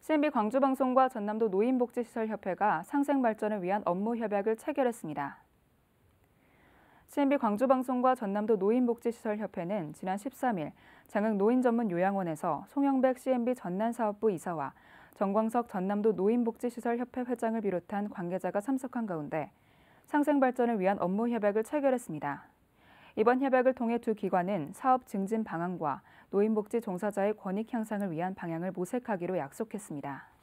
CMB 광주방송과 전남도 노인복지시설협회가 상생 발전을 위한 업무 협약을 체결했습니다. CMB 광주방송과 전남도 노인복지시설협회는 지난 13일 장흥 노인전문요양원에서 송영백 CMB 전남사업부 이사와 정광석 전남도 노인복지시설협회 회장을 비롯한 관계자가 참석한 가운데 상생 발전을 위한 업무 협약을 체결했습니다. 이번 협약을 통해 두 기관은 사업 증진 방안과 노인복지 종사자의 권익 향상을 위한 방향을 모색하기로 약속했습니다.